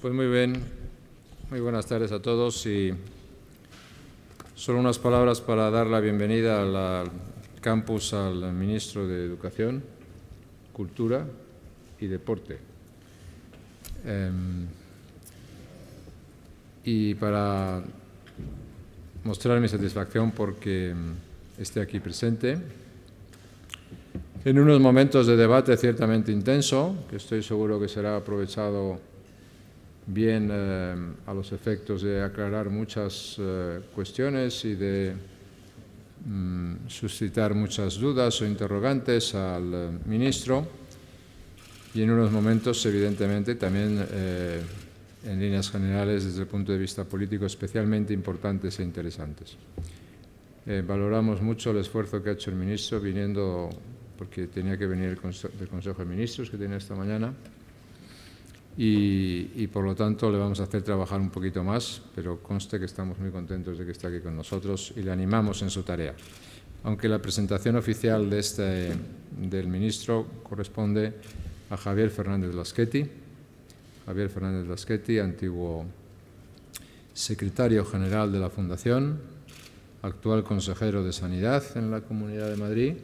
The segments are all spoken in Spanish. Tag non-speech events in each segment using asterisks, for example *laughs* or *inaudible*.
Pues muy bien, muy buenas tardes a todos y solo unas palabras para dar la bienvenida al campus al ministro de Educación, Cultura y Deporte. Em, y para mostrar mi satisfacción porque esté aquí presente. En unos momentos de debate ciertamente intenso, que estoy seguro que será aprovechado bien eh, a los efectos de aclarar muchas eh, cuestiones y de mm, suscitar muchas dudas o interrogantes al eh, ministro y en unos momentos, evidentemente, también en líneas generales desde el punto de vista político especialmente importantes e interesantes. valoramos mucho el esfuerzo que ha hecho el ministro viniendo, porque tenía que venir el del Consejo de Ministros que tenía esta mañana, y, por lo tanto le vamos a hacer trabajar un poquito más, pero conste que estamos muy contentos de que esté aquí con nosotros y le animamos en su tarea. Aunque la presentación oficial de este, del ministro corresponde a Javier Fernández Laschetti, Javier Fernández Lasqueti, antiguo secretario general de la Fundación, actual consejero de Sanidad en la Comunidad de Madrid,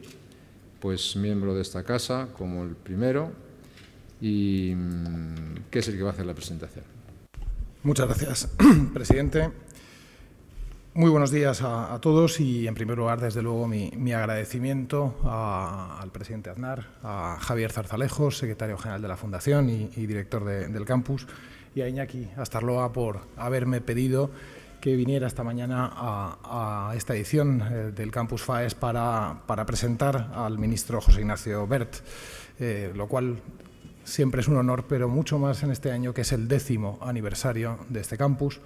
pues miembro de esta casa como el primero y mm, que es el que va a hacer la presentación. Muchas gracias, *clears throat* presidente. Muy buenos días a, todos y, en primer lugar, desde luego, mi, agradecimiento al presidente Aznar, a Javier Zarzalejos, secretario general de la Fundación y, director del campus, y a Iñaki Astarloa por haberme pedido que viniera esta mañana a, esta edición eh, del Campus FAES para, presentar al ministro José Ignacio Bert, eh, lo cual siempre es un honor, pero mucho más en este año, que es el décimo aniversario de este campus,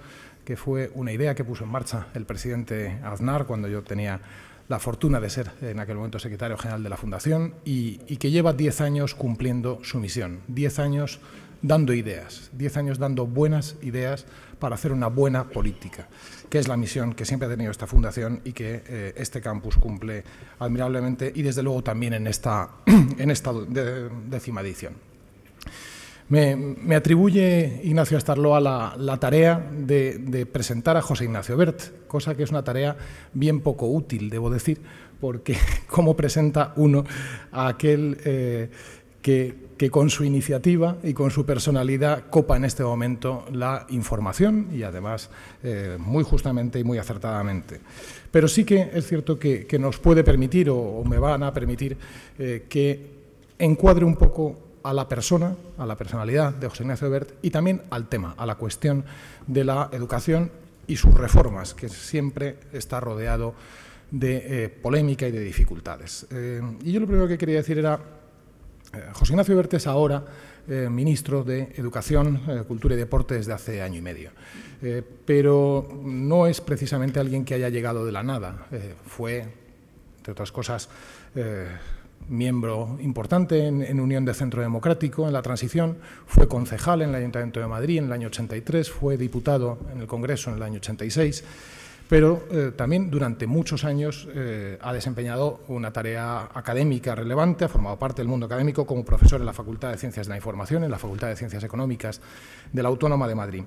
que fue una idea que puso en marcha el presidente Aznar cuando yo tenía la fortuna de ser en aquel momento secretario general de la Fundación y, que lleva diez años cumpliendo su misión, diez años dando ideas, diez años dando buenas ideas para hacer una buena política, que es la misión que siempre ha tenido esta fundación y que eh, este campus cumple admirablemente y desde luego también en esta, *clears throat* en esta décima edición. Me, atribuye Ignacio Estarloa la, la tarea de, presentar a José Ignacio Bert, cosa que es una tarea bien poco útil, debo decir, porque *laughs* cómo presenta uno a aquel eh, que con su iniciativa y con su personalidad copa en este momento la información y además eh, muy justamente y muy acertadamente. Pero sí que es cierto que, nos puede permitir o, me van a permitir eh, que encuadre un poco a la persona, a la personalidad de José Ignacio Bert y también al tema, a la cuestión de la educación y sus reformas, que siempre está rodeado de eh, polémica y de dificultades. Eh, y yo lo primero que quería decir era, eh, José Ignacio Bert es ahora ministro de Educación, Cultura y Deporte desde hace año y medio, pero no es precisamente alguien que haya llegado de la nada, fue, entre otras cosas, miembro importante en, Unión de Centro Democrático, en la transición, fue concejal en el Ayuntamiento de Madrid en el año 83, fue diputado en el Congreso en el año 86, pero eh, también durante muchos años eh, ha desempeñado una tarea académica relevante, ha formado parte del mundo académico como profesor en la Facultad de Ciencias de la Información, en la Facultad de Ciencias Económicas de la Autónoma de Madrid.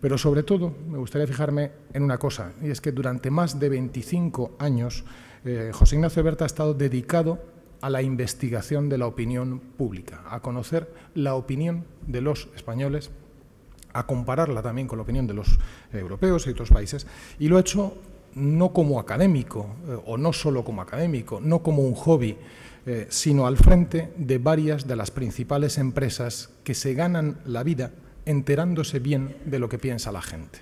Pero sobre todo me gustaría fijarme en una cosa, y es que durante más de 25 años eh, José Ignacio Berta ha estado dedicado a la investigación de la opinión pública, a conocer la opinión de los españoles, a compararla también con la opinión de los europeos y otros países, y lo he hecho no como académico, eh, o no solo como académico, no como un hobby, eh, sino al frente de varias de las principales empresas que se ganan la vida enterándose bien de lo que piensa la gente.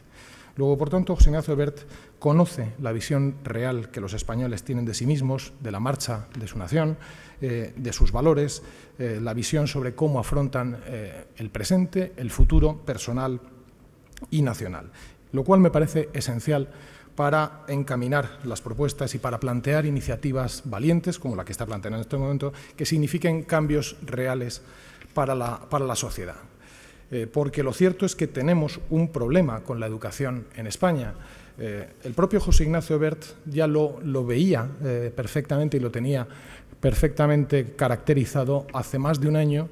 Luego, por tanto, José Ignacio Ebert conoce la visión real que los españoles tienen de sí mismos, de la marcha de su nación, eh, de sus valores, eh, la visión sobre cómo afrontan eh, el presente, el futuro personal y nacional, lo cual me parece esencial para encaminar las propuestas y para plantear iniciativas valientes, como la que está planteando en este momento, que signifiquen cambios reales para la sociedad. Eh, porque lo cierto es que tenemos un problema con la educación en España. Eh, el propio José Ignacio Bert ya lo, veía eh, perfectamente y lo tenía perfectamente caracterizado hace más de un año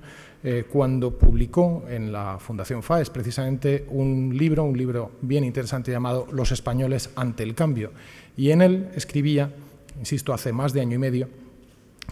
cuando publicó en la Fundación FAES precisamente un libro, un libro bien interesante llamado Los españoles ante el cambio. Y en él escribía, insisto, hace más de año y medio,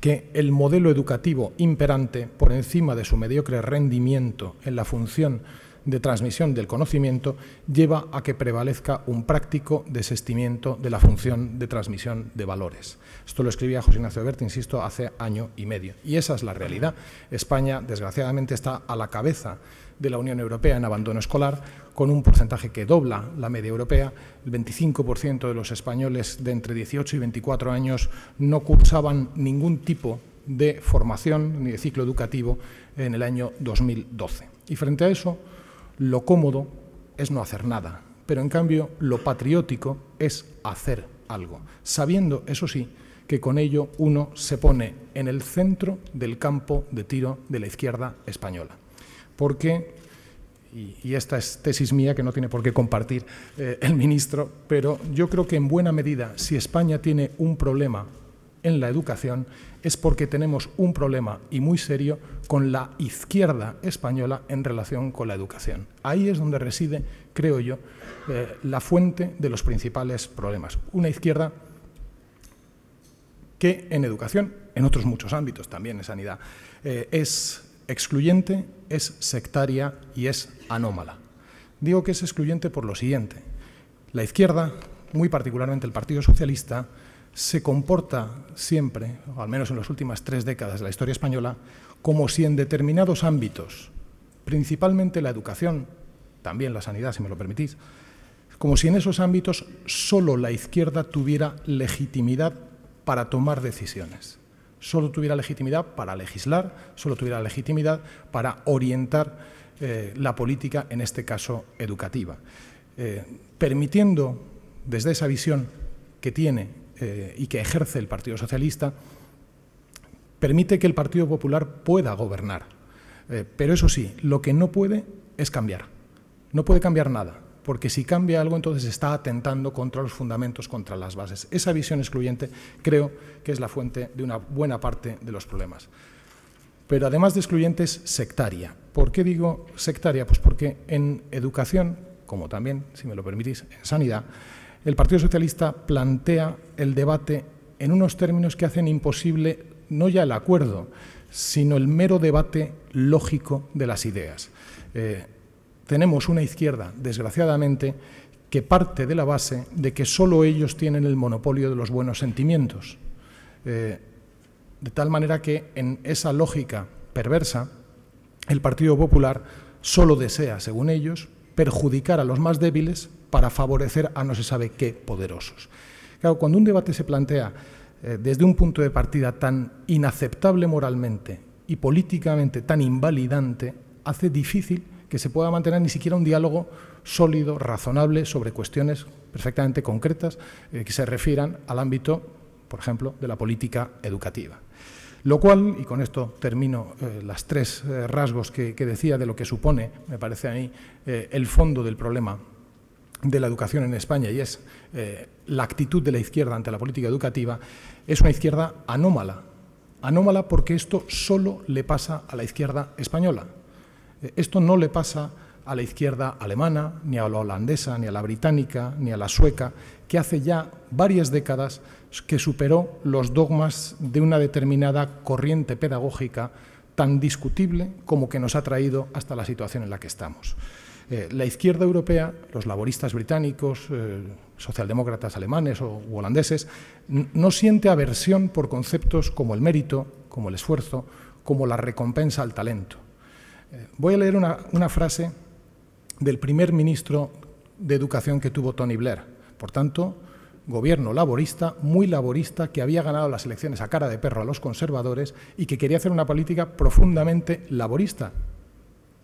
que el modelo educativo imperante por encima de su mediocre rendimiento en la función de transmisión del conocimiento lleva a que prevalezca un práctico desestimiento de la función de transmisión de valores. Esto lo escribía José Ignacio Berti, insisto, hace año y medio. Y esa es la realidad. España, desgraciadamente, está a la cabeza de la Unión Europea en abandono escolar con un porcentaje que dobla la media europea. El 25% de los españoles de entre 18 y 24 años no cursaban ningún tipo de formación ni de ciclo educativo en el año 2012. Y frente a eso, lo cómodo es no hacer nada, pero en cambio lo patriótico es hacer algo, sabiendo, eso sí, que con ello uno se pone en el centro del campo de tiro de la izquierda española. Porque y, esta es tesis mía que no tiene por qué compartir eh, el ministro, pero yo creo que en buena medida, si España tiene un problema en la educación, es porque tenemos un problema y muy serio con la izquierda española en relación con la educación. Ahí es donde reside, creo yo, eh, la fuente de los principales problemas. Una izquierda que en educación, en otros muchos ámbitos también en sanidad, eh, es excluyente, es sectaria y es anómala. Digo que es excluyente por lo siguiente. La izquierda, muy particularmente el Partido Socialista, se comporta siempre, o al menos en las últimas tres décadas de la historia española, como si en determinados ámbitos, principalmente la educación, también la sanidad, si me lo permitís, como si en esos ámbitos solo la izquierda tuviera legitimidad para tomar decisiones solo tuviera legitimidad para legislar, solo tuviera legitimidad para orientar eh, la política, en este caso educativa, eh, permitiendo desde esa visión que tiene eh, y que ejerce el Partido Socialista, permite que el Partido Popular pueda gobernar. pero eso sí, lo que no puede es cambiar. No puede cambiar nada porque si cambia algo entonces está atentando contra los fundamentos, contra las bases. Esa visión excluyente creo que es la fuente de una buena parte de los problemas. Pero además de excluyente es sectaria. ¿Por qué digo sectaria? Pues porque en educación, como también, si me lo permitís, en sanidad, el Partido Socialista plantea el debate en unos términos que hacen imposible no ya el acuerdo, sino el mero debate lógico de las ideas. Eh, tenemos una izquierda, desgraciadamente, que parte de la base de que solo ellos tienen el monopolio de los buenos sentimientos. Eh, de tal manera que en esa lógica perversa, el Partido Popular solo desea, según ellos, perjudicar a los más débiles para favorecer a no se sabe qué poderosos. Claro, cuando un debate se plantea eh, desde un punto de partida tan inaceptable moralmente y políticamente tan invalidante, hace difícil que se pueda mantener ni siquiera un diálogo sólido, razonable, sobre cuestiones perfectamente concretas eh, que se refieran al ámbito, por ejemplo, de la política educativa. Lo cual, y con esto termino eh, las tres eh, rasgos que, decía de lo que supone, me parece a mí, el fondo del problema de la educación en España y es la actitud de la izquierda ante la política educativa, es una izquierda anómala. Anómala porque esto solo le pasa a la izquierda española. Esto no le pasa a la izquierda alemana, ni a la holandesa, ni a la británica, ni a la sueca, que hace ya varias décadas que superó los dogmas de una determinada corriente pedagógica tan discutible como que nos ha traído hasta la situación en la que estamos. Eh, la izquierda europea, los laboristas británicos, eh, socialdemócratas alemanes o holandeses, no siente aversión por conceptos como el mérito, como el esfuerzo, como la recompensa al talento. Eh, voy a leer una, frase del primer ministro de Educación que tuvo Tony Blair. Por tanto, gobierno laborista, muy laborista, que había ganado las elecciones a cara de perro a los conservadores y que quería hacer una política profundamente laborista.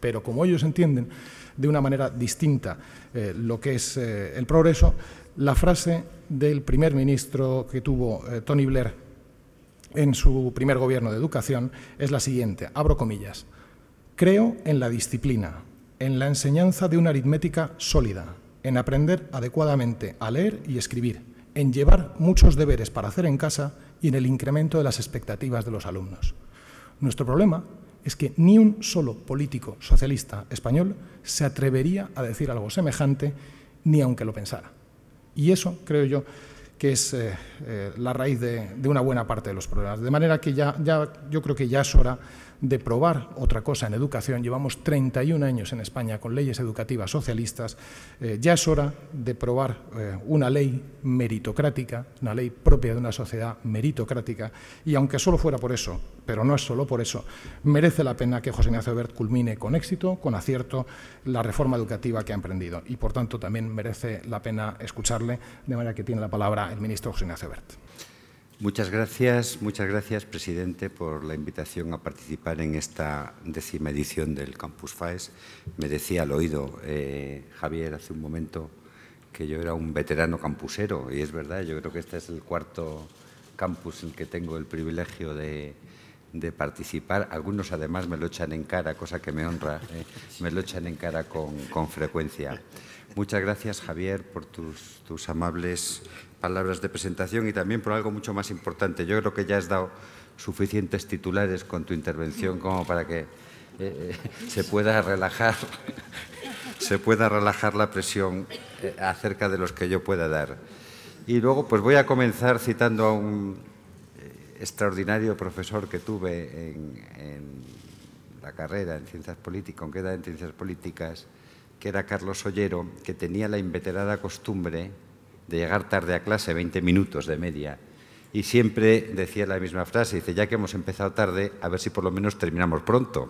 Pero como ellos entienden de una manera distinta eh, lo que es eh, el progreso, la frase del primer ministro que tuvo Tony Blair en su primer gobierno de educación es la siguiente, abro comillas. Creo en la disciplina, en la enseñanza de una aritmética sólida, en aprender adecuadamente a leer y escribir, en llevar muchos deberes para hacer en casa y en el incremento de las expectativas de los alumnos. Nuestro problema es que ni un solo político socialista español se atrevería a decir algo semejante, ni aunque lo pensara. Y eso, creo yo, que es eh, eh, la raíz de, de, una buena parte de los problemas. De manera que ya, ya yo creo que ya es hora de probar otra cosa en educación. Llevamos 31 años en España con leyes educativas socialistas. Eh, ya es hora de probar eh, una ley meritocrática, una ley propia de una sociedad meritocrática. Y aunque solo fuera por eso, pero no es solo por eso, merece la pena que José Ignacio culmine con éxito, con acierto, la reforma educativa que ha emprendido. Y por tanto también merece la pena escucharle, de manera que tiene la palabra el ministro José Ignacio Muchas gracias, muchas gracias, presidente, por la invitación a participar en esta décima edición del Campus FAES. Me decía al oído eh, Javier hace un momento que yo era un veterano campusero, y es verdad, yo creo que este es el cuarto campus en el que tengo el privilegio de, de participar. Algunos además me lo echan en cara, cosa que me honra, ¿eh? me lo echan en cara con, con frecuencia. Muchas gracias, Javier, por tus, tus, amables palabras de presentación y también por algo mucho más importante. Yo creo que ya has dado suficientes titulares con tu intervención como para que eh, eh, se pueda relajar *laughs* se pueda relajar la presión acerca de los que yo pueda dar. Y luego pues voy a comenzar citando a un, extraordinario profesor que tuve en, la carrera en Ciencias Políticas, en Ciencias Políticas, que era Carlos Ollero, que tenía la inveterada costumbre de llegar tarde a clase, 20 minutos de media, y siempre decía la misma frase, dice, ya que hemos empezado tarde, a ver si por lo menos terminamos pronto.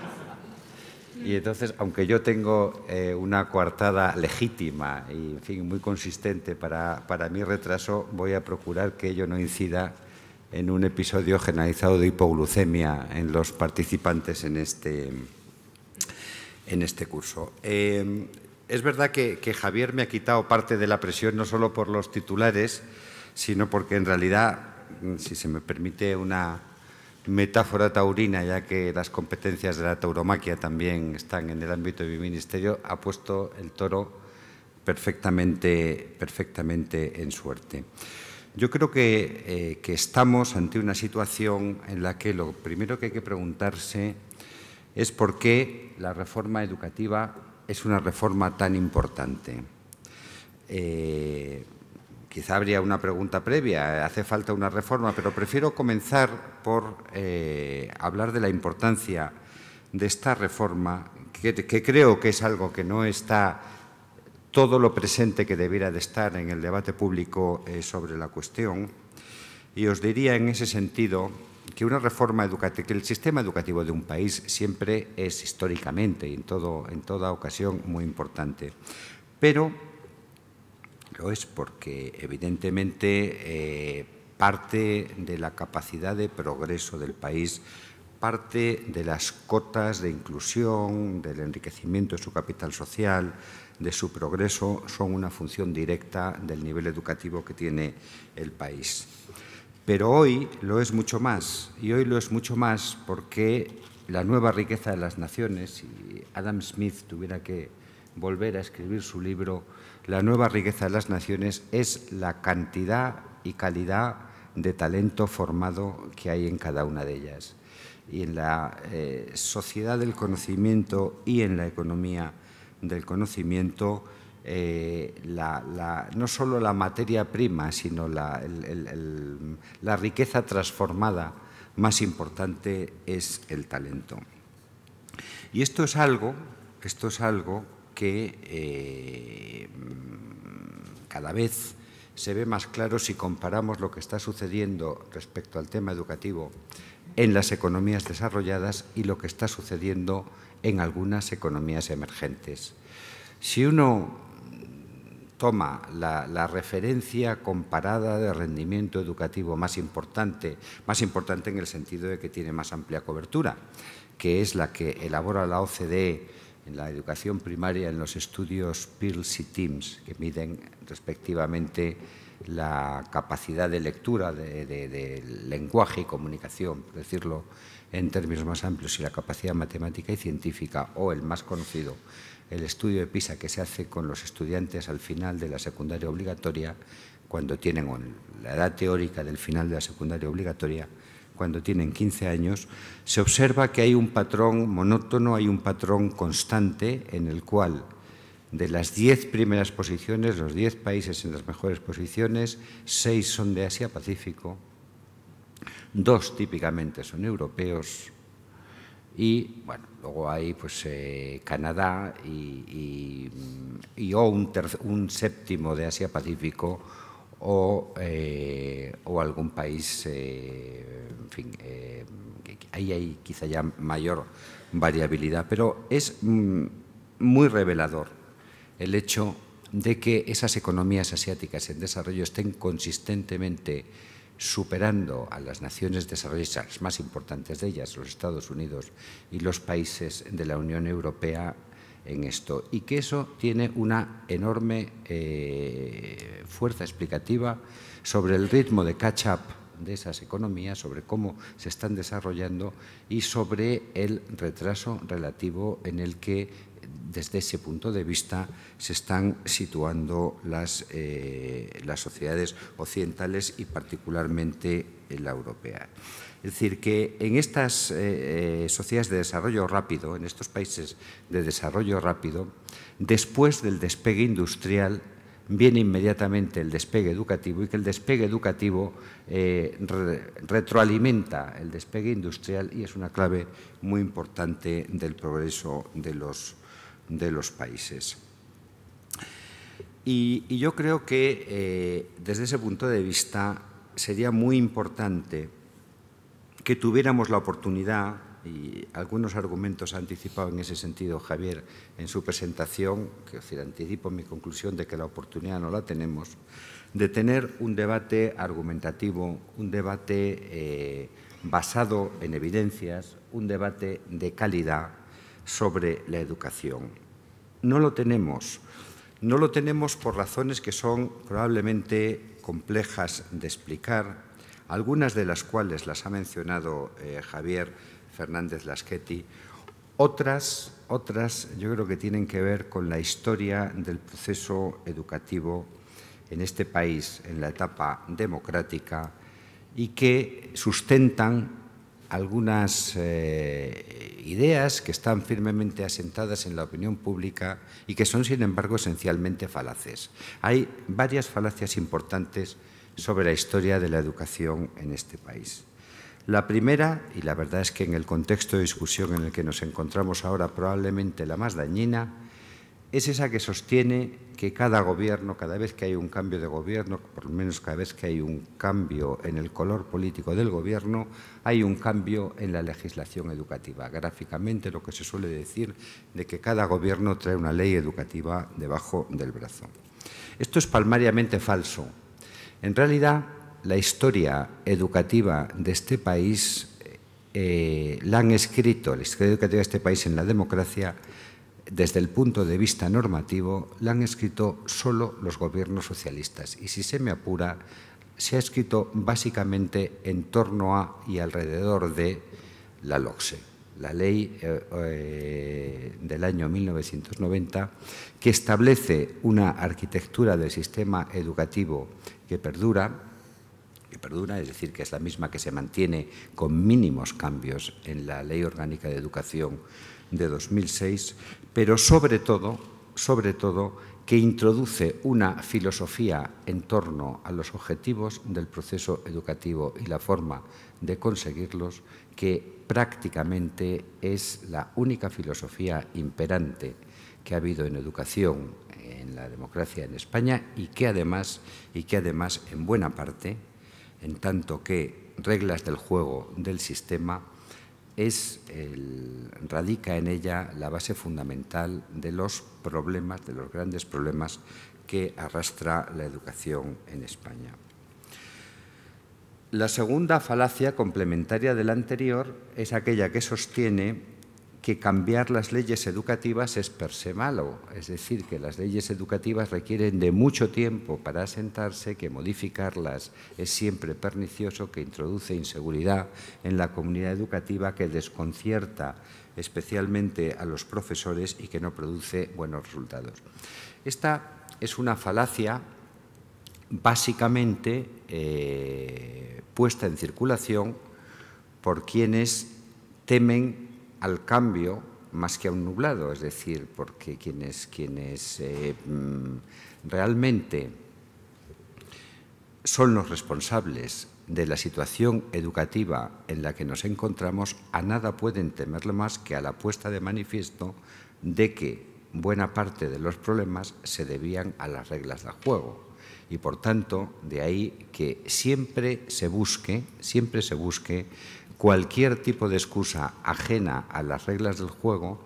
*laughs* y entonces, aunque yo tengo eh, una coartada legítima y, en fin, muy consistente para mi retraso, voy a procurar que ello no incida en un episodio generalizado de hipoglucemia en los participantes en este, en este curso. Eh, es verdad que, Javier me ha quitado parte de la presión, no solo por los titulares, sino porque en realidad, si se me permite una metáfora taurina, ya que las competencias de la tauromaquia también están en el ámbito de mi ministerio, ha puesto el toro perfectamente, perfectamente en suerte. Yo creo eh, que, estamos ante una situación en la que lo primero que hay que preguntarse es por qué la reforma educativa es una reforma tan importante. Eh, quizá habría una pregunta previa, hace falta una reforma, pero prefiero comenzar por eh, hablar de la importancia de esta reforma, que creo que es algo que no está todo lo presente que debiera de estar en el debate público eh, sobre la cuestión. Y os diría en ese sentido que una reforma el sistema educativo de un país siempre es históricamente y en, todo, toda ocasión muy importante. Pero lo es porque evidentemente eh, parte de la capacidad de progreso del país, parte de las cotas de inclusión, del enriquecimiento de su capital social, de su progreso son una función directa del nivel educativo que tiene el país. Pero hoy lo es mucho más, y hoy lo es mucho más porque la nueva riqueza de las naciones, si Adam Smith tuviera que volver a escribir su libro, la nueva riqueza de las naciones es la cantidad y calidad de talento formado que hay en cada una de ellas. Y en la eh, sociedad del conocimiento y en la economía del conocimiento, eh, no solo la materia prima, sino la, riqueza transformada más importante es el talento. Y esto es algo, esto es algo que eh, cada vez se ve más claro si comparamos lo que está sucediendo respecto al tema educativo en las economías desarrolladas y lo que está sucediendo en algunas economías emergentes. Si uno toma la, referencia comparada de rendimiento educativo más importante, más importante en el sentido de que tiene más amplia cobertura, que es la que elabora la OCDE en la educación primaria en los estudios PIRLS y Tims, que miden respectivamente la capacidad de lectura de, lenguaje y comunicación, por decirlo en términos más amplios, y la capacidad matemática y científica, o el más conocido, el estudio de PISA que se hace con los estudiantes al final de la secundaria obligatoria, cuando tienen la edad teórica del final de la secundaria obligatoria, cuando tienen 15 años, se observa que hay un patrón monótono, hay un patrón constante en el cual de las diez primeras posiciones, los diez países en las mejores posiciones, seis son de Asia-Pacífico, dos típicamente son europeos y, bueno, luego hay pues, eh, Canadá y, o un, séptimo de Asia-Pacífico eh, o, algún país, eh, en fin, ahí hay quizá ya mayor variabilidad, pero es mm, muy revelador el hecho de que esas economías asiáticas en desarrollo estén consistentemente superando a las naciones desarrolladas más importantes de ellas, los Estados Unidos y los países de la Unión Europea en esto, y que eso tiene una enorme eh, fuerza explicativa sobre el ritmo de catch-up de esas economías, sobre cómo se están desarrollando y sobre el retraso relativo en el que desde ese punto de vista se están situando las, eh, las sociedades occidentales y particularmente la europea. Es decir, que en estas eh, eh, sociedades de desarrollo rápido, en estos países de desarrollo rápido, después del despegue industrial viene inmediatamente el despegue educativo y que el despegue educativo retroalimenta el despegue industrial y es una clave muy importante del progreso de los de los países. Y, yo creo que eh, desde ese punto de vista sería muy importante que tuviéramos la oportunidad, y algunos argumentos ha anticipado en ese sentido Javier en su presentación, que decir, anticipo mi conclusión de que la oportunidad no la tenemos, de tener un debate argumentativo, un debate eh, basado en evidencias, un debate de calidad sobre la educación. No lo tenemos. No lo tenemos por razones que son probablemente complejas de explicar, algunas de las cuales las ha mencionado eh, Javier Fernández Laschetti, otras, otras yo creo que tienen que ver con la historia del proceso educativo en este país en la etapa democrática y que sustentan algunas eh, ideas que están firmemente asentadas en la opinión pública y que son, sin embargo, esencialmente falaces. Hay varias falacias importantes sobre la historia de la educación en este país. La primera, y la verdad es que en el contexto de discusión en el que nos encontramos ahora probablemente la más dañina, es esa que sostiene que cada gobierno, cada vez que hay un cambio de gobierno, por lo menos cada vez que hay un cambio en el color político del gobierno, hay un cambio en la legislación educativa. Gráficamente lo que se suele decir de que cada gobierno trae una ley educativa debajo del brazo. Esto es palmariamente falso. En realidad, la historia educativa de este país eh, la han escrito, la historia educativa de este país en la democracia, desde el punto de vista normativo, la han escrito solo los gobiernos socialistas. Y si se me apura, se ha escrito básicamente en torno a y alrededor de la LOCSE, la ley eh, eh, del año 1990, que establece una arquitectura del sistema educativo que perdura, que perdura, es decir, que es la misma que se mantiene con mínimos cambios en la Ley Orgánica de Educación de 2006, pero sobre todo, sobre todo, que introduce una filosofía en torno a los objetivos del proceso educativo y la forma de conseguirlos, que prácticamente es la única filosofía imperante que ha habido en educación en la democracia en España y que además, y que además en buena parte, en tanto que reglas del juego del sistema, es radica en ella la base fundamental de los problemas, de los grandes problemas que arrastra la educación en España. La segunda falacia complementaria de la anterior es aquella que sostiene que cambiar las leyes educativas es per se malo, es decir, que las leyes educativas requieren de mucho tiempo para asentarse, que modificarlas es siempre pernicioso, que introduce inseguridad en la comunidad educativa, que desconcierta especialmente a los profesores y que no produce buenos resultados. Esta es una falacia básicamente eh, puesta en circulación por quienes temen al cambio más que a un nublado, es decir, porque quienes, quienes eh, mm, realmente son los responsables de la situación educativa en la que nos encontramos, a nada pueden temerle más que a la puesta de manifiesto de que buena parte de los problemas se debían a las reglas del juego. Y por tanto, de ahí que siempre se busque, siempre se busque cualquier tipo de excusa ajena a las reglas del juego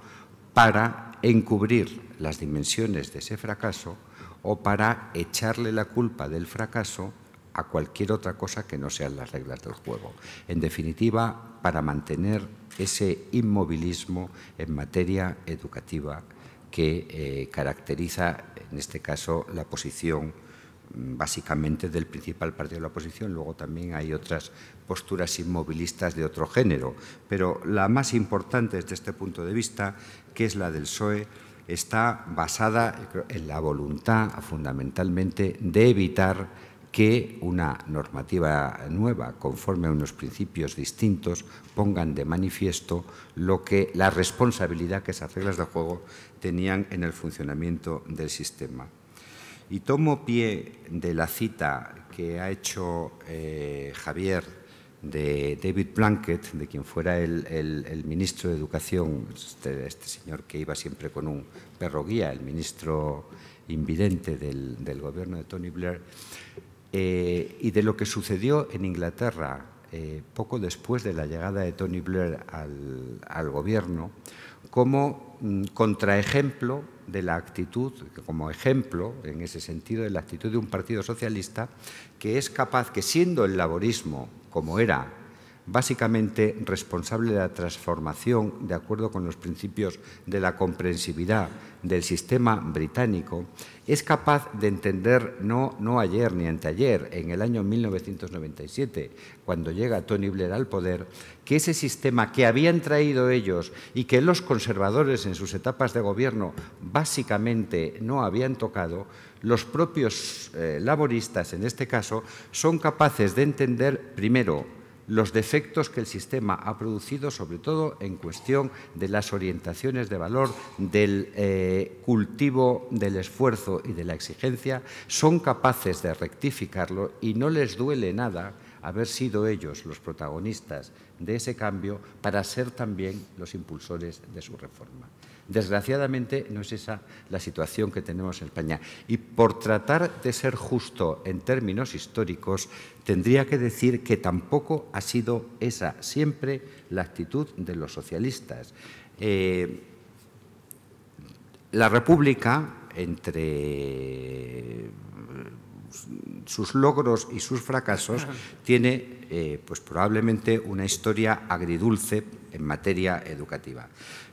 para encubrir las dimensiones de ese fracaso o para echarle la culpa del fracaso a cualquier otra cosa que no sean las reglas del juego. En definitiva, para mantener ese inmovilismo en materia educativa que eh, caracteriza, en este caso, la posición básicamente del principal partido de la oposición. Luego también hay otras posturas inmovilistas de otro género, pero la más importante desde este punto de vista, que es la del PSOE, está basada en la voluntad fundamentalmente de evitar que una normativa nueva, conforme a unos principios distintos, pongan de manifiesto lo que la responsabilidad que esas reglas de juego tenían en el funcionamiento del sistema. Y tomo pie de la cita que ha hecho eh, Javier de David Blanket, de quien fuera el, ministro de Educación, este, este, señor que iba siempre con un perro guía, el ministro invidente del, gobierno de Tony Blair, eh, y de lo que sucedió en Inglaterra eh, poco después de la llegada de Tony Blair al gobierno, como mm, contraejemplo de la actitud, como ejemplo, en ese sentido, de la actitud de un partido socialista que es capaz, que siendo el laborismo como era básicamente responsable de la transformación, de acuerdo con los principios de la comprensividad del sistema británico, es capaz de entender no, no ayer ni anteayer, en el año 1997, cuando llega Tony Blair al poder, que ese sistema que habían traído ellos y que los conservadores en sus etapas de gobierno básicamente no habían tocado, los propios eh, laboristas en este caso son capaces de entender primero los defectos que el sistema ha producido, sobre todo en cuestión de las orientaciones de valor, del eh, cultivo del esfuerzo y de la exigencia, son capaces de rectificarlo y no les duele nada haber sido ellos los protagonistas de ese cambio para ser también los impulsores de su reforma. Desgraciadamente no es esa la situación que tenemos en España. Y por tratar de ser justo en términos históricos, tendría que decir que tampoco ha sido esa siempre la actitud de los socialistas. Eh, la República, entre sus logros y sus fracasos, tiene eh, pues probablemente una historia agridulce en materia educativa.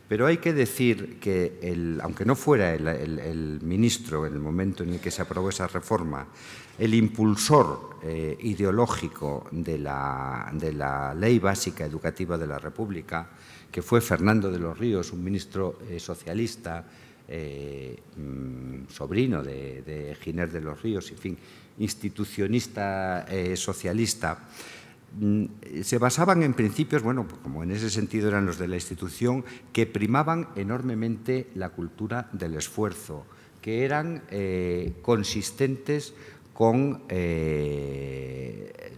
Pero hay que decir que, el, aunque no fuera el, ministro en el momento en el que se aprobó esa reforma, el impulsor eh, ideológico de la, de la, Ley Básica Educativa de la República, que fue Fernando de los Ríos, un ministro eh, socialista, eh, mm, sobrino de, de, Giner de los Ríos, en fin, institucionista socialista, Mm, se basaban en principios, bueno, pues como en ese sentido eran los de la institución, que primaban enormemente la cultura del esfuerzo, que eran eh, consistentes con eh,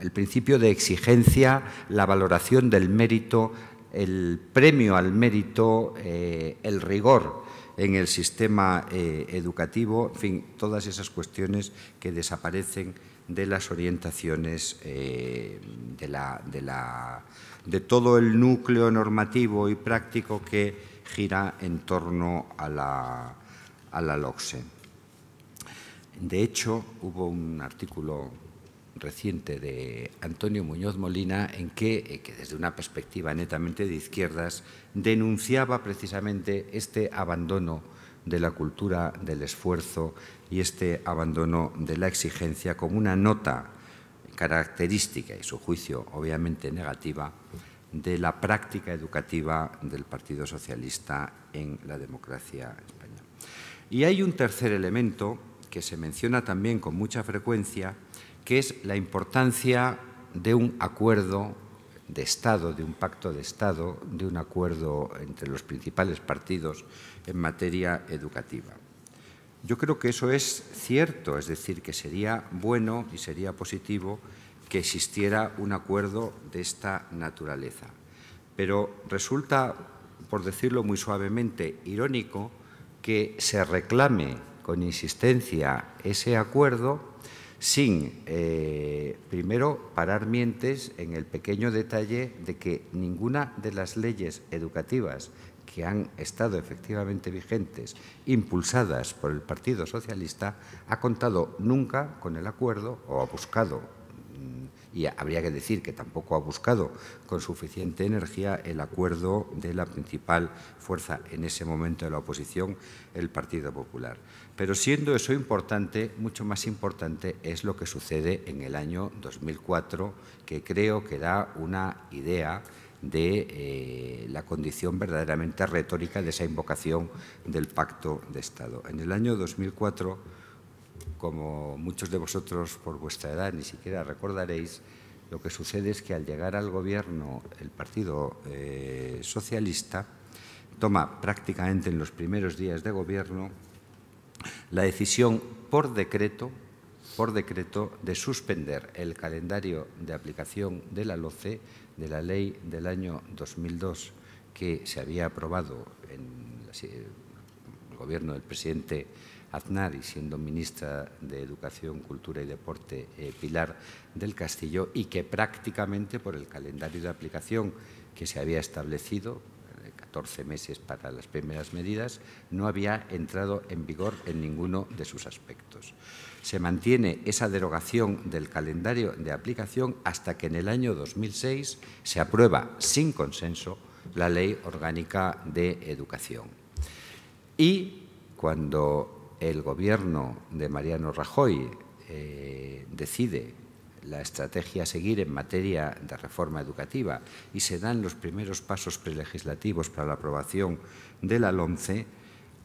el principio de exigencia, la valoración del mérito, el premio al mérito, eh, el rigor en el sistema educativo, en fin, todas esas cuestiones que desaparecen de las orientaciones eh, de, todo el núcleo normativo y práctico que gira en torno a la, a la LOCSE. De hecho, hubo un artículo reciente de Antonio Muñoz Molina en que, eh, que desde una perspectiva netamente de izquierdas denunciaba precisamente este abandono de la cultura del esfuerzo y este abandono de la exigencia como una nota característica y su juicio obviamente negativa de la práctica educativa del Partido Socialista en la democracia española. Y hay un tercer elemento que se menciona también con mucha frecuencia, que es la importancia de un acuerdo de Estado, de un pacto de Estado, de un acuerdo entre los principales partidos en materia educativa. Yo creo que eso es cierto, es decir, que sería bueno y sería positivo que existiera un acuerdo de esta naturaleza. Pero resulta, por decirlo muy suavemente, irónico que se reclame con insistencia ese acuerdo sin, eh, primero, parar mientes en el pequeño detalle de que ninguna de las leyes educativas que han estado efectivamente vigentes, impulsadas por el Partido Socialista, ha contado nunca con el acuerdo o ha buscado mm, y habría que decir que tampoco ha buscado con suficiente energía el acuerdo de la principal fuerza en ese momento de la oposición, el Partido Popular. Pero siendo eso importante, mucho más importante es lo que sucede en el año 2004, que creo que da una idea de eh, la condición verdaderamente retórica de esa invocación del pacto de Estado. En el año 2004, como muchos de vosotros por vuestra edad ni siquiera recordaréis, lo que sucede es que al llegar al gobierno el Partido eh, Socialista toma prácticamente en los primeros días de gobierno la decisión por decreto, por decreto de suspender el calendario de aplicación de la LOCE de la ley del año 2002 que se había aprobado en el gobierno del presidente Aznar y siendo ministra de Educación, Cultura y Deporte eh, Pilar del Castillo y que prácticamente por el calendario de aplicación que se había establecido 14 meses para las primeras medidas, no había entrado en vigor en ninguno de sus aspectos. Se mantiene esa derogación del calendario de aplicación hasta que en el año 2006 se aprueba sin consenso la Ley Orgánica de Educación. Y cuando el Gobierno de Mariano Rajoy eh, decide la estrategia a seguir en materia de reforma educativa y se dan los primeros pasos prelegislativos para la aprobación de la LOMCE,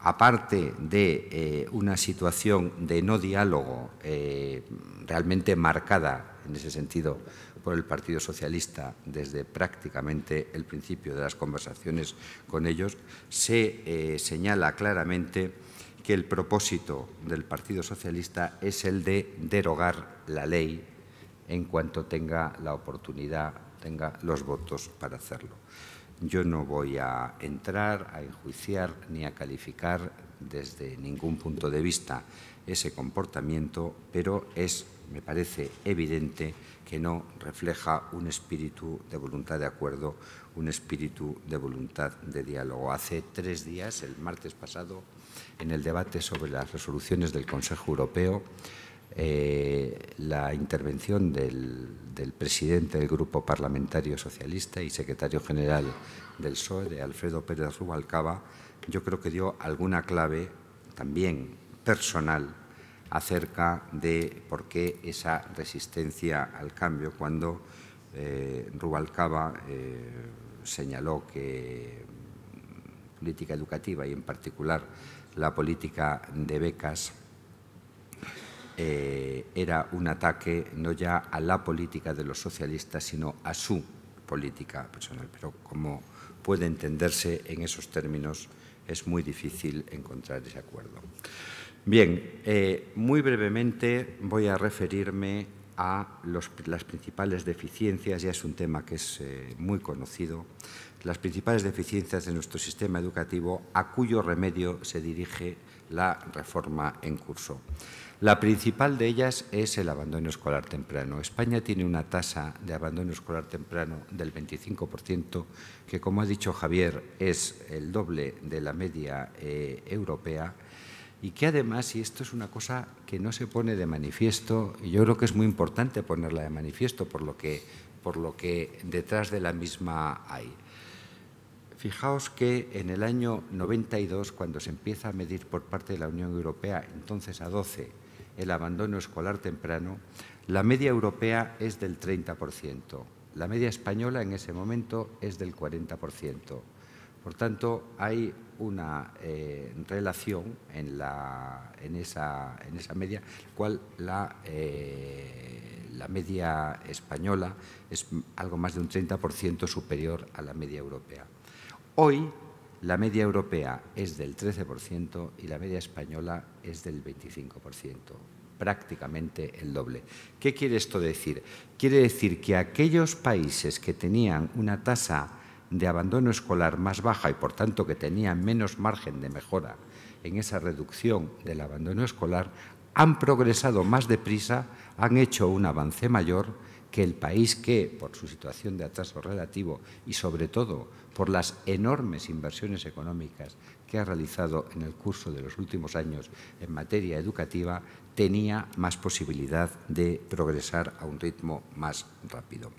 aparte de eh, una situación de no diálogo eh, realmente marcada en ese sentido por el Partido Socialista desde prácticamente el principio de las conversaciones con ellos, se eh, señala claramente que el propósito del Partido Socialista es el de derogar la ley en cuanto tenga la oportunidad, tenga los votos para hacerlo. Yo no voy a entrar, a enjuiciar ni a calificar desde ningún punto de vista ese comportamiento, pero es, me parece evidente, que no refleja un espíritu de voluntad de acuerdo, un espíritu de voluntad de diálogo. Hace tres días, el martes pasado, en el debate sobre las resoluciones del Consejo Europeo, eh, la intervención del, presidente del Grupo Parlamentario Socialista y secretario general del SOE, Alfredo Pérez Rubalcaba, yo creo que dio alguna clave también personal acerca de por qué esa resistencia al cambio cuando eh, Rubalcaba eh, señaló que mm, política educativa y en particular la política de becas eh, era un ataque no ya a la política de los socialistas, sino a su política personal. Pero como puede entenderse en esos términos, es muy difícil encontrar ese acuerdo. Bien, eh, muy brevemente voy a referirme a las principales deficiencias, ya es un tema que es eh, muy conocido, las principales deficiencias de nuestro sistema educativo a cuyo remedio se dirige la reforma en curso. La principal de ellas es el abandono escolar temprano. España tiene una tasa de abandono escolar temprano del 25%, que como ha dicho Javier es el doble de la media eh, europea y que además, y esto es una cosa que no se pone de manifiesto, y yo creo que es muy importante ponerla de manifiesto por lo que, por lo que detrás de la misma hay. Fijaos que en el año 92, cuando se empieza a medir por parte de la Unión Europea, entonces a 12, el abandono escolar temprano, la media europea es del 30%, la media española en ese momento es del 40%. Por tanto, hay una eh, relación en, esa, media, cual la, eh, la media española es algo más de un 30% superior a la media europea. Hoy la media europea es del 13% y la media española es del 25%, prácticamente el doble. ¿Qué quiere esto decir? Quiere decir que aquellos países que tenían una tasa de abandono escolar más baja y por tanto que tenían menos margen de mejora en esa reducción del abandono escolar, han progresado más deprisa, han hecho un avance mayor que el país que, por su situación de atraso relativo y sobre todo por las enormes inversiones económicas que ha realizado en el curso de los últimos años en materia educativa, tenía más posibilidad de progresar a un ritmo más rápido.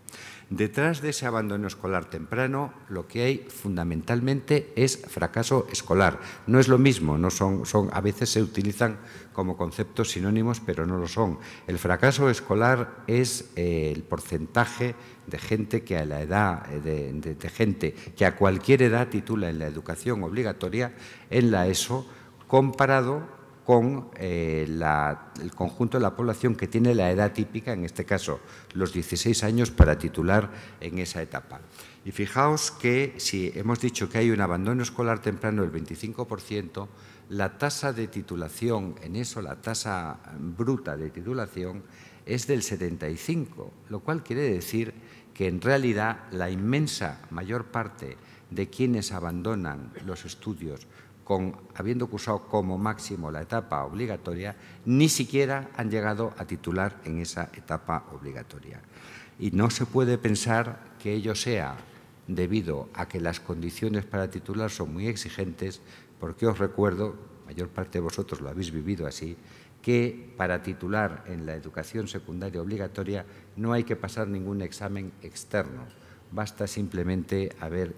Detrás de ese abandono escolar temprano, lo que hay fundamentalmente es fracaso escolar. No es lo mismo, no son, a veces se utilizan como conceptos sinónimos, pero no lo son. El fracaso escolar es eh, el porcentaje de gente que a la edad, eh, de, de gente que a cualquier edad titula en la educación obligatoria, en la ESO, comparado con eh, el conjunto de la población que tiene la edad típica, en este caso los 16 años, para titular en esa etapa. Y fijaos que si hemos dicho que hay un abandono escolar temprano del 25%, la tasa de titulación en eso, la tasa bruta de titulación, es del 75, lo cual quiere decir que en realidad la inmensa mayor parte de quienes abandonan los estudios habiendo cursado como máximo la etapa obligatoria, ni siquiera han llegado a titular en esa etapa obligatoria. Y no se puede pensar que ello sea debido a que las condiciones para titular son muy exigentes, porque os recuerdo, mayor parte de vosotros lo habéis vivido así, que para titular en la educación secundaria obligatoria no hay que pasar ningún examen externo, basta simplemente haber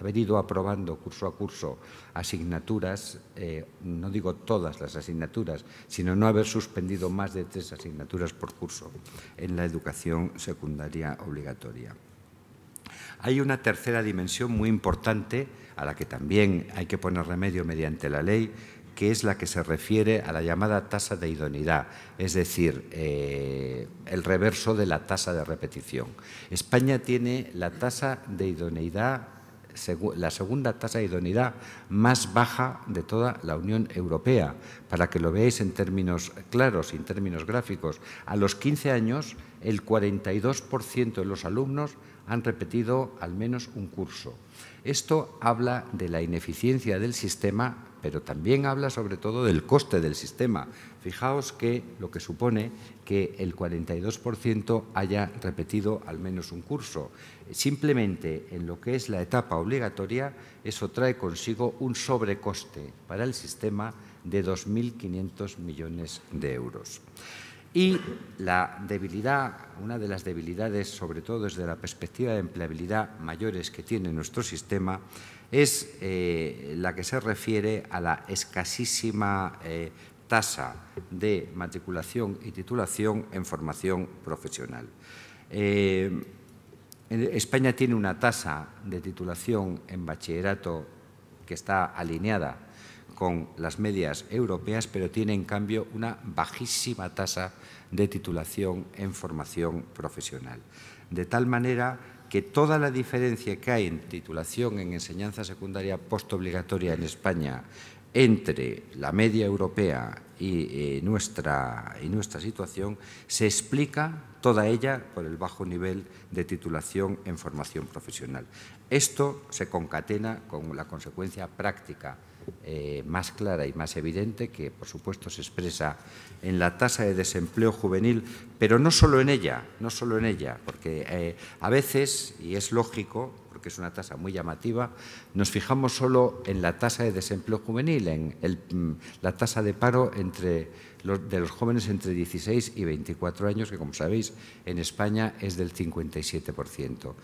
haber ido aprobando curso a curso asignaturas, eh, no digo todas las asignaturas, sino no haber suspendido más de tres asignaturas por curso en la educación secundaria obligatoria. Hay una tercera dimensión muy importante a la que también hay que poner remedio mediante la ley, que es la que se refiere a la llamada tasa de idoneidad, es decir, eh, el reverso de la tasa de repetición. España tiene la tasa de idoneidad la segunda tasa de idoneidad más baja de toda la Unión Europea. Para que lo veáis en términos claros y en términos gráficos, a los 15 años el 42% de los alumnos han repetido al menos un curso. Esto habla de la ineficiencia del sistema, pero también habla sobre todo del coste del sistema. Fijaos que lo que supone que el 42% haya repetido al menos un curso. Simplemente en lo que es la etapa obligatoria, eso trae consigo un sobrecoste para el sistema de 2.500 millones de euros. Y la debilidad, una de las debilidades, sobre todo desde la perspectiva de empleabilidad mayores que tiene nuestro sistema, es eh, la que se refiere a la escasísima eh, tasa de matriculación y titulación en formación profesional. Eh, España tiene una tasa de titulación en bachillerato que está alineada con las medias europeas, pero tiene en cambio una bajísima tasa de titulación en formación profesional. De tal manera que toda la diferencia que hay en titulación en enseñanza secundaria postobligatoria en España entre la media europea eh, y, nuestra, situación se explica toda ella por el bajo nivel de titulación en formación profesional. Esto se concatena con la consecuencia práctica eh, más clara y más evidente, que por supuesto se expresa en la tasa de desempleo juvenil, pero no solo en ella, no solo en ella, porque eh, a veces, y es lógico, que es una tasa muy llamativa, nos fijamos solo en la tasa de desempleo juvenil, en mm, la tasa de paro entre los, de los jóvenes entre 16 y 24 años, que como sabéis en España es del 57%.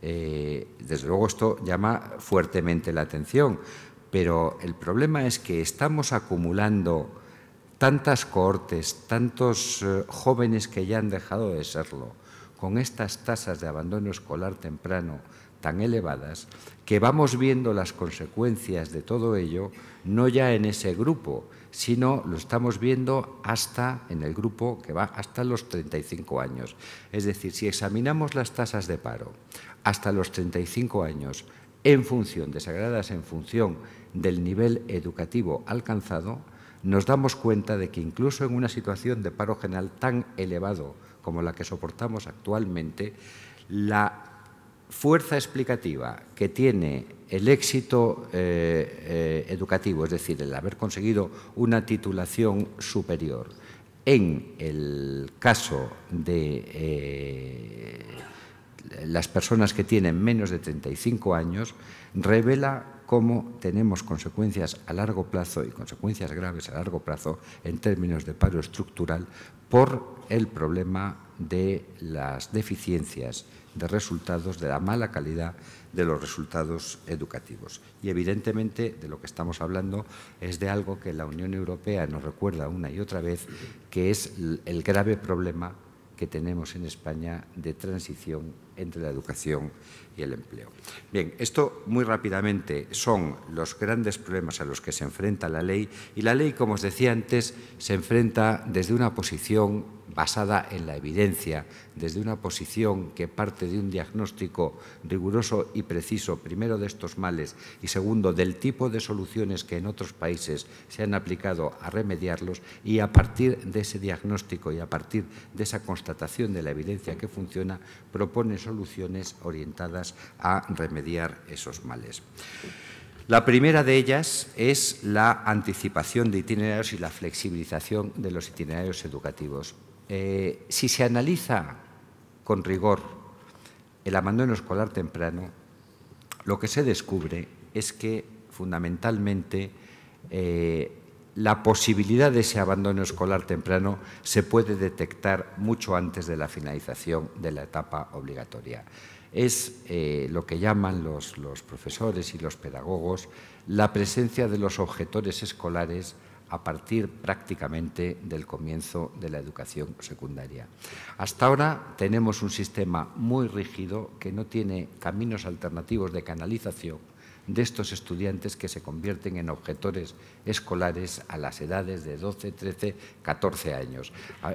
Eh, desde luego esto llama fuertemente la atención, pero el problema es que estamos acumulando tantas cohortes, tantos eh, jóvenes que ya han dejado de serlo, con estas tasas de abandono escolar temprano tan elevadas que vamos viendo las consecuencias de todo ello no ya en ese grupo, sino lo estamos viendo hasta en el grupo que va hasta los 35 años. Es decir, si examinamos las tasas de paro hasta los 35 años en función, desagradas en función del nivel educativo alcanzado, nos damos cuenta de que incluso en una situación de paro general tan elevado como la que soportamos actualmente, la fuerza explicativa que tiene el éxito eh, eh, educativo, es decir, el haber conseguido una titulación superior, en el caso de eh, las personas que tienen menos de 35 años, revela cómo tenemos consecuencias a largo plazo y consecuencias graves a largo plazo en términos de paro estructural por el problema de las deficiencias de resultados, de la mala calidad de los resultados educativos. Y evidentemente de lo que estamos hablando es de algo que la Unión Europea nos recuerda una y otra vez, que es el grave problema que tenemos en España de transición entre la educación y el empleo. Bien, esto muy rápidamente son los grandes problemas a los que se enfrenta la ley y la ley, como os decía antes, se enfrenta desde una posición basada en la evidencia, desde una posición que parte de un diagnóstico riguroso y preciso, primero de estos males y segundo del tipo de soluciones que en otros países se han aplicado a remediarlos y a partir de ese diagnóstico y a partir de esa constatación de la evidencia que funciona, propone soluciones orientadas a remediar esos males. La primera de ellas es la anticipación de itinerarios y la flexibilización de los itinerarios educativos. Eh, si se analiza con rigor el abandono escolar temprano, lo que se descubre es que fundamentalmente eh, la posibilidad de ese abandono escolar temprano se puede detectar mucho antes de la finalización de la etapa obligatoria. Es eh, lo que llaman los profesores y los pedagogos la presencia de los objetores escolares a partir prácticamente del comienzo de la educación secundaria. Hasta ahora tenemos un sistema muy rígido que no tiene caminos alternativos de canalización de estos estudiantes que se convierten en objetores escolares a las edades de 12, 13, 14 años.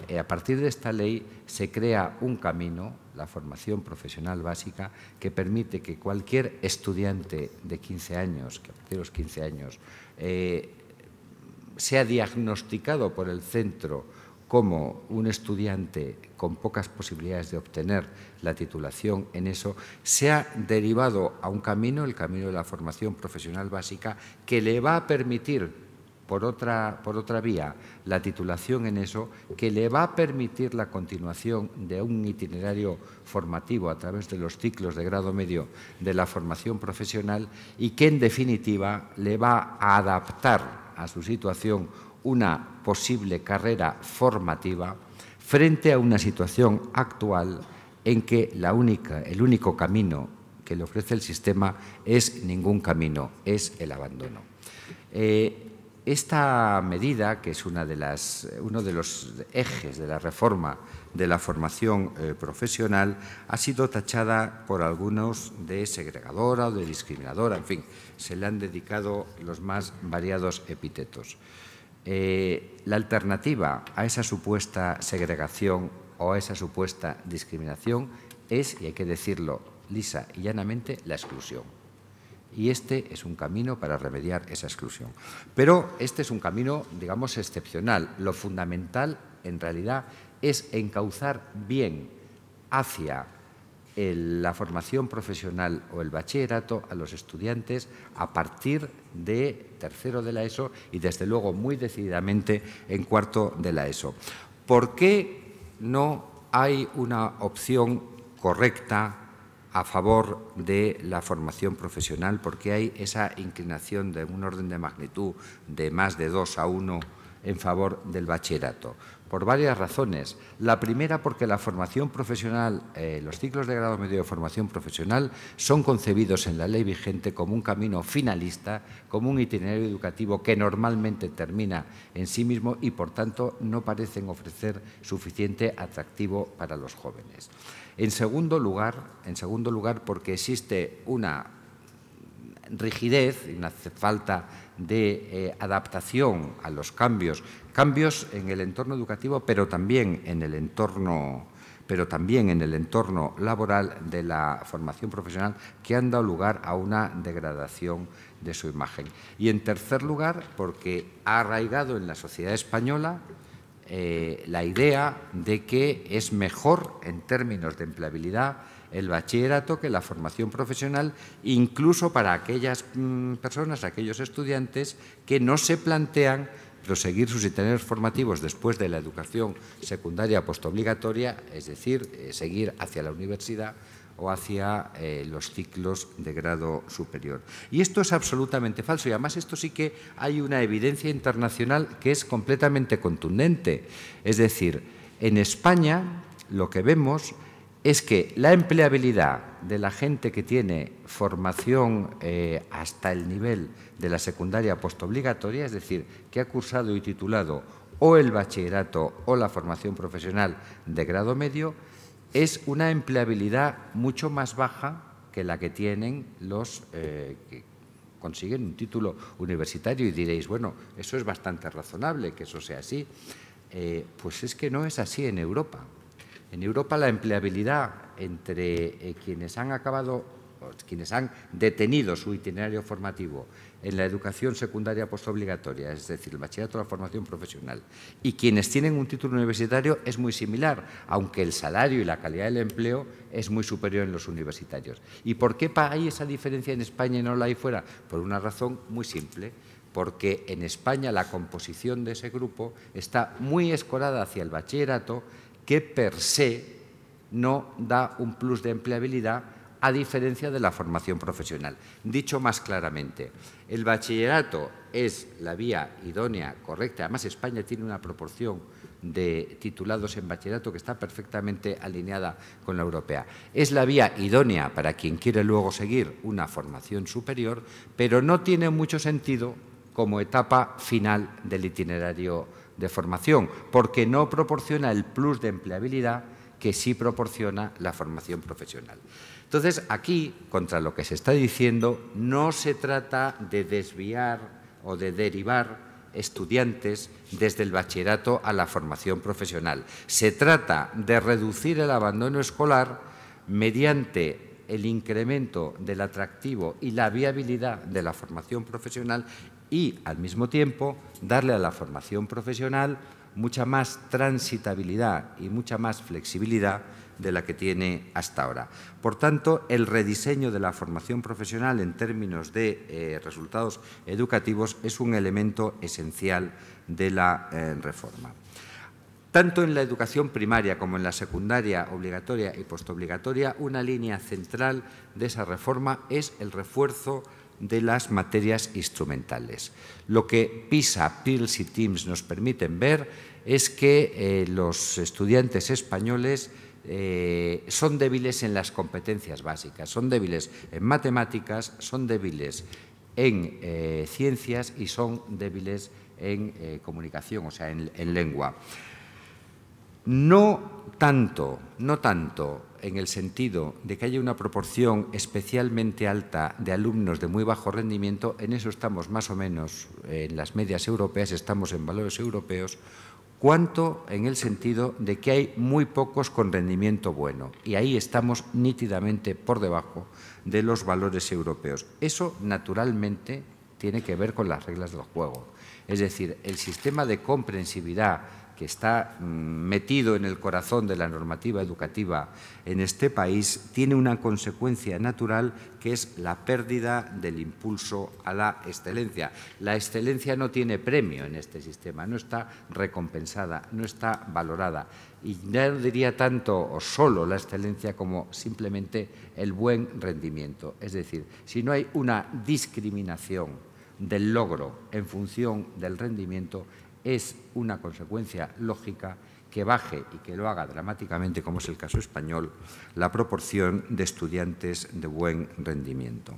Eh, a partir de esta ley se crea un camino, la formación profesional básica, que permite que cualquier estudiante de 15 años, que a partir de los 15 años eh, sea diagnosticado por el centro como un estudiante con pocas posibilidades de obtener la titulación en eso, se ha derivado a un camino, el camino de la formación profesional básica, que le va a permitir por otra, por otra, vía la titulación en eso, que le va a permitir la continuación de un itinerario formativo a través de los ciclos de grado medio de la formación profesional y que en definitiva le va a adaptar a su situación una posible carrera formativa frente a una situación actual en que el único camino que le ofrece el sistema es ningún camino, es el abandono. Eh, esta medida, que es una de uno de los ejes de la reforma de la formación eh, profesional, ha sido tachada por algunos de segregadora o de discriminadora, en fin, se le han dedicado los más variados epítetos. Eh, la alternativa a esa supuesta segregación o a esa supuesta discriminación es, y hay que decirlo lisa y llanamente, la exclusión. Y este es un camino para remediar esa exclusión. Pero este es un camino, digamos, excepcional. Lo fundamental, en realidad, es encauzar bien hacia la formación profesional o el bachillerato a los estudiantes a partir de tercero de la ESO y desde luego muy decididamente en cuarto de la ESO. ¿Por qué no hay una opción correcta a favor de la formación profesional? porque hay esa inclinación de un orden de magnitud de más de dos a uno en favor del bachillerato? por varias razones. La primera porque la formación profesional, eh, los ciclos de grado medio de formación profesional son concebidos en la ley vigente como un camino finalista, como un itinerario educativo que normalmente termina en sí mismo y por tanto no parecen ofrecer suficiente atractivo para los jóvenes. En segundo lugar, en segundo lugar porque existe una rigidez, y una falta de eh, adaptación a los cambios cambios en el entorno educativo, pero también en el entorno pero también en el entorno laboral de la formación profesional que han dado lugar a una degradación de su imagen. Y en tercer lugar, porque ha arraigado en la sociedad española eh, la idea de que es mejor en términos de empleabilidad el bachillerato que la formación profesional, incluso para aquellas mm, personas, aquellos estudiantes que no se plantean proseguir sus itinerarios formativos después de la educación secundaria postobligatoria, es decir, eh, seguir hacia la universidad o hacia eh, los ciclos de grado superior. Y esto es absolutamente falso y además esto sí que hay una evidencia internacional que es completamente contundente. Es decir, en España lo que vemos es que la empleabilidad de la gente que tiene formación eh, hasta el nivel de la secundaria postobligatoria, es decir, que ha cursado y titulado o el bachillerato o la formación profesional de grado medio, es una empleabilidad mucho más baja que la que tienen los eh, que consiguen un título universitario. Y diréis, bueno, eso es bastante razonable que eso sea así. Eh, pues es que no es así en Europa. En Europa la empleabilidad entre eh, quienes han acabado quienes han detenido su itinerario formativo en la educación secundaria postobligatoria, es decir, el bachillerato o la formación profesional, y quienes tienen un título universitario es muy similar, aunque el salario y la calidad del empleo es muy superior en los universitarios. ¿Y por qué hay esa diferencia en España y no la hay fuera? Por una razón muy simple, porque en España la composición de ese grupo está muy escorada hacia el bachillerato, que per se no da un plus de empleabilidad a diferencia de la formación profesional. Dicho más claramente, el bachillerato es la vía idónea, correcta. Además, España tiene una proporción de titulados en bachillerato que está perfectamente alineada con la europea. Es la vía idónea para quien quiere luego seguir una formación superior, pero no tiene mucho sentido como etapa final del itinerario de formación, porque no proporciona el plus de empleabilidad que sí proporciona la formación profesional. Entonces, aquí, contra lo que se está diciendo, no se trata de desviar o de derivar estudiantes desde el bachillerato a la formación profesional. Se trata de reducir el abandono escolar mediante el incremento del atractivo y la viabilidad de la formación profesional y, al mismo tiempo, darle a la formación profesional mucha más transitabilidad y mucha más flexibilidad de la que tiene hasta ahora. Por tanto, el rediseño de la formación profesional en términos de eh, resultados educativos es un elemento esencial de la eh, reforma. Tanto en la educación primaria como en la secundaria obligatoria y postobligatoria, una línea central de esa reforma es el refuerzo de las materias instrumentales. Lo que PISA, PILS y Teams nos permiten ver es que eh, los estudiantes españoles eh, son débiles en las competencias básicas, son débiles en matemáticas, son débiles en eh, ciencias y son débiles en eh, comunicación, o sea, en, en, lengua. No tanto, no tanto en el sentido de que haya una proporción especialmente alta de alumnos de muy bajo rendimiento, en eso estamos más o menos, en las medias europeas estamos en valores europeos, cuanto en el sentido de que hay muy pocos con rendimiento bueno y ahí estamos nítidamente por debajo de los valores europeos. Eso naturalmente tiene que ver con las reglas del juego. Es decir, el sistema de comprensividad que está mm, metido en el corazón de la normativa educativa en este país, tiene una consecuencia natural que es la pérdida del impulso a la excelencia. La excelencia no tiene premio en este sistema, no está recompensada, no está valorada. Y no diría tanto o solo la excelencia como simplemente el buen rendimiento. Es decir, si no hay una discriminación del logro en función del rendimiento, es una consecuencia lógica que baje y que lo haga dramáticamente, como es el caso español, la proporción de estudiantes de buen rendimiento.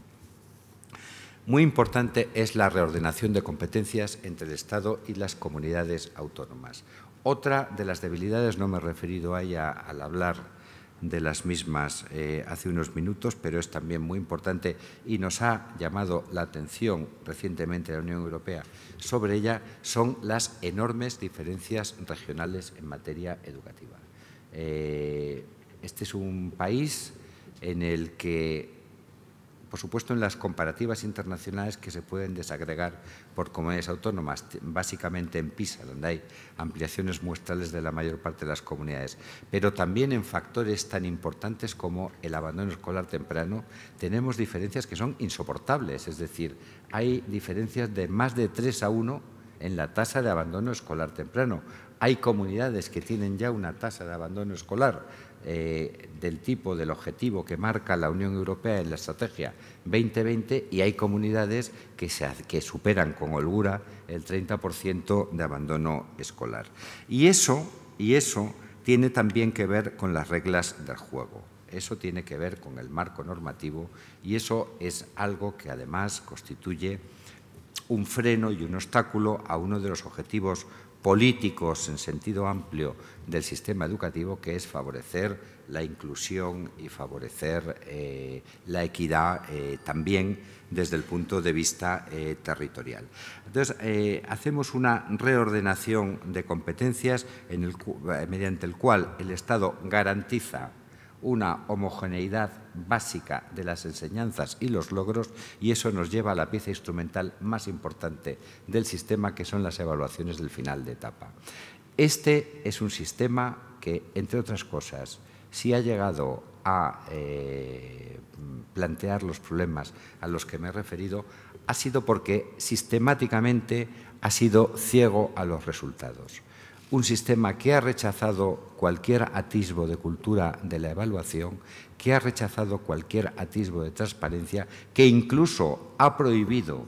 Muy importante es la reordenación de competencias entre el Estado y las comunidades autónomas. Otra de las debilidades, no me he referido a ella al hablar de las mismas eh, hace unos minutos, pero es también muy importante y nos ha llamado la atención recientemente la Unión Europea sobre ella son las enormes diferencias regionales en materia educativa. Eh, este es un país en el que, por supuesto, en las comparativas internacionales que se pueden desagregar por comunidades autónomas, básicamente en PISA, donde hay ampliaciones muestrales de la mayor parte de las comunidades, pero también en factores tan importantes como el abandono escolar temprano, tenemos diferencias que son insoportables, es decir, hay diferencias de más de 3 a 1 en la tasa de abandono escolar temprano. Hay comunidades que tienen ya una tasa de abandono escolar eh, del tipo del objetivo que marca la Unión Europea en la Estrategia 2020 y hay comunidades que, que superan con holgura el 30% de abandono escolar. Y eso, y eso tiene también que ver con las reglas del juego. Eso tiene que ver con el marco normativo y eso es algo que además constituye un freno y un obstáculo a uno de los objetivos políticos en sentido amplio del sistema educativo, que es favorecer la inclusión y favorecer eh, la equidad eh, también desde el punto de vista eh, territorial. Entonces, hacemos una reordenación de competencias mediante el cual el Estado garantiza una homogeneidad básica de las enseñanzas y los logros y eso nos lleva a la pieza instrumental más importante del sistema que son las evaluaciones del final de etapa. Este es un sistema que, entre otras cosas, si ha llegado a eh, plantear los problemas a los que me he referido, ha sido porque sistemáticamente ha sido ciego a los resultados un sistema que ha rechazado cualquier atisbo de cultura de la evaluación, que ha rechazado cualquier atisbo de transparencia, que incluso ha prohibido,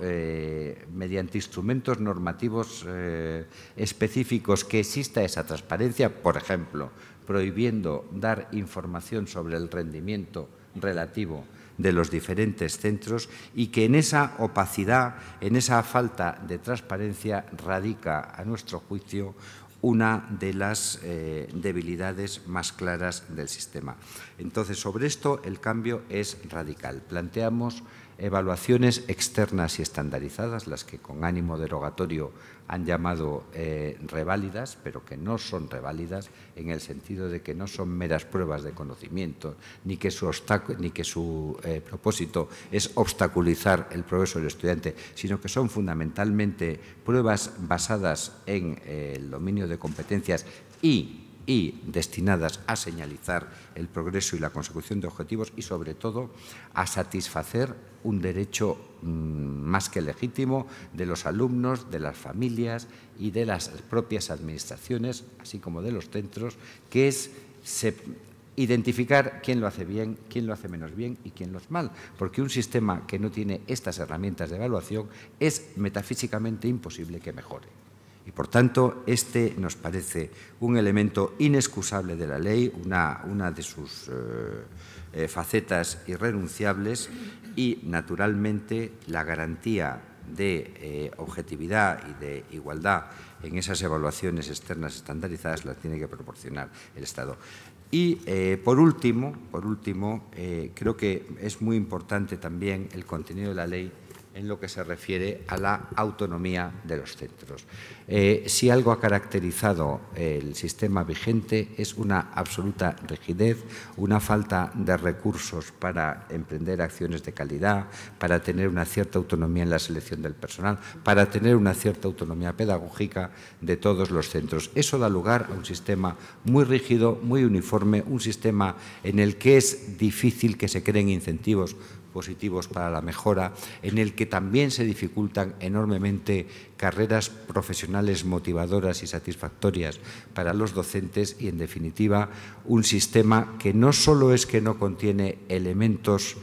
eh, mediante instrumentos normativos eh, específicos que exista esa transparencia, por ejemplo, prohibiendo dar información sobre el rendimiento relativo de los diferentes centros y que en esa opacidad, en esa falta de transparencia, radica, a nuestro juicio, una de las eh, debilidades más claras del sistema. Entonces, sobre esto el cambio es radical. Planteamos evaluaciones externas y estandarizadas, las que con ánimo derogatorio han llamado eh, reválidas, pero que no son reválidas en el sentido de que no son meras pruebas de conocimiento, ni que su, ni que su eh, propósito es obstaculizar el progreso del estudiante, sino que son fundamentalmente pruebas basadas en eh, el dominio de competencias y y destinadas a señalizar el progreso y la consecución de objetivos y, sobre todo, a satisfacer un derecho mm, más que legítimo de los alumnos, de las familias y de las propias administraciones, así como de los centros, que es identificar quién lo hace bien, quién lo hace menos bien y quién lo hace mal. Porque un sistema que no tiene estas herramientas de evaluación es metafísicamente imposible que mejore por tanto, este nos parece un elemento inexcusable de la ley, una, de sus eh, eh, facetas irrenunciables y, naturalmente, la garantía de eh, objetividad y de igualdad en esas evaluaciones externas estandarizadas las tiene que proporcionar el Estado. Y por último, por último creo que es muy importante también el contenido de la ley en lo que se refiere a la autonomía de los centros. Eh, si algo ha caracterizado eh, el sistema vigente es una absoluta rigidez, una falta de recursos para emprender acciones de calidad, para tener una cierta autonomía en la selección del personal, para tener una cierta autonomía pedagógica de todos los centros. Eso da lugar a un sistema muy rígido, muy uniforme, un sistema en el que es difícil que se creen incentivos positivos para la mejora, en el que también se dificultan enormemente carreras profesionales motivadoras y satisfactorias para los docentes y, en definitiva, un sistema que no solo es que no contiene elementos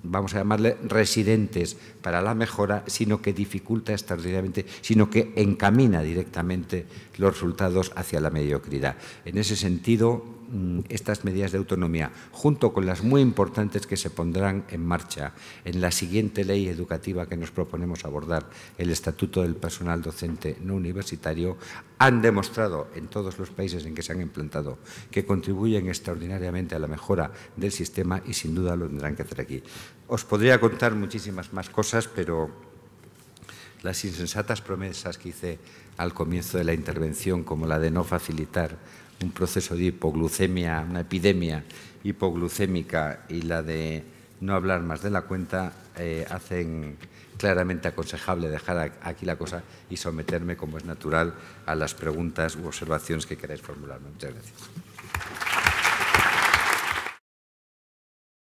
vamos a llamarle residentes para la mejora, sino que dificulta extraordinariamente, sino que encamina directamente los resultados hacia la mediocridad. En ese sentido, Mm, estas medidas de autonomía, junto con las muy importantes que se pondrán en marcha en la siguiente ley educativa que nos proponemos abordar, el Estatuto del Personal Docente No Universitario, han demostrado en todos los países en que se han implantado que contribuyen extraordinariamente a la mejora del sistema y sin duda lo tendrán que hacer aquí. Os podría contar muchísimas más cosas, pero las insensatas promesas que hice al comienzo de la intervención, como la de no facilitar un proceso de hipoglucemia, una epidemia hipoglucémica y la de no hablar más de la cuenta, eh, hacen claramente aconsejable dejar aquí la cosa y someterme, como es natural, a las preguntas u observaciones que queráis formularme. Muchas gracias.